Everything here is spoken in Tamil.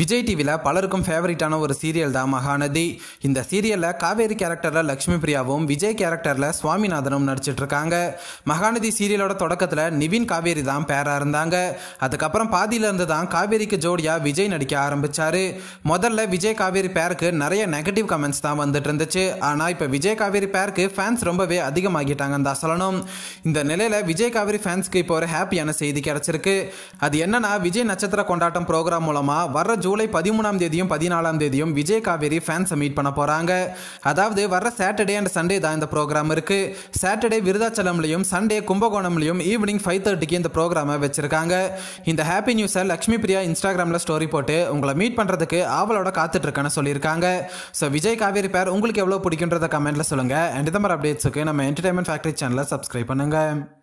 விஜய் டிவியில் பலருக்கும் ஃபேவரட்டான ஒரு சீரியல் தான் மகாநதி இந்த சீரியலில் காவேரி கேரக்டரில் லக்ஷ்மி பிரியாவும் விஜய் கேரக்டரில் சுவாமிநாதனும் இருக்காங்க மகாநதி சீரியலோட தொடக்கத்தில் நிவின் காவேரி தான் பேராக இருந்தாங்க அதுக்கப்புறம் பாதியிலேருந்து தான் காவேரிக்கு ஜோடியாக விஜய் நடிக்க ஆரம்பித்தார் முதல்ல விஜய் காவேரி பேருக்கு நிறைய நெகட்டிவ் கமெண்ட்ஸ் தான் வந்துட்டு இருந்துச்சு ஆனால் இப்போ விஜய் காவேரி பேருக்கு ஃபேன்ஸ் ரொம்பவே அதிகமாகிட்டாங்கன்னு தான் சொல்லணும் இந்த நிலையில் விஜய் காவேரி ஃபேன்ஸ்க்கு இப்போ ஒரு ஹாப்பியான செய்தி கிடச்சிருக்கு அது என்னன்னா விஜய் நட்சத்திர கொண்டாட்டம் ப்ரோக்ராம் மூலமாக வர்ற ஜூலை பதிமூணாம் தேதியும் பதினாலாம் தேதியும் விஜய் காவேரி ஃபேன்ஸை மீட் பண்ண போகிறாங்க அதாவது வர சாட்டர்டே அண்ட் சண்டே தான் இந்த ப்ரோக்ராம் இருக்குது சாட்டர்டே விருதாச்சலம்லையும் சண்டே கும்பகோணம்லையும் ஈவினிங் ஃபைவ் தேர்ட்டிக்கு இந்த ப்ரோக்ராமை வச்சுருக்காங்க இந்த ஹாப்பி நியூஸை லக்ஷ்மி பிரியா இன்ஸ்டாகிராமில் ஸ்டோரி போட்டு உங்களை மீட் பண்ணுறதுக்கு ஆவலோட காத்துட்ருக்கேன்னு சொல்லியிருக்காங்க ஸோ விஜய் காவேரி பேர் உங்களுக்கு எவ்வளோ பிடிக்குன்றத கமெண்ட்டில் சொல்லுங்கள் அண்ட் இந்த மாதிரி அப்டேட்ஸுக்கு நம்ம என்டர்டைன்மெண்ட் ஃபேக்ட்ரி சேனலை சப்ஸ்கிரைப் பண்ணுங்கள்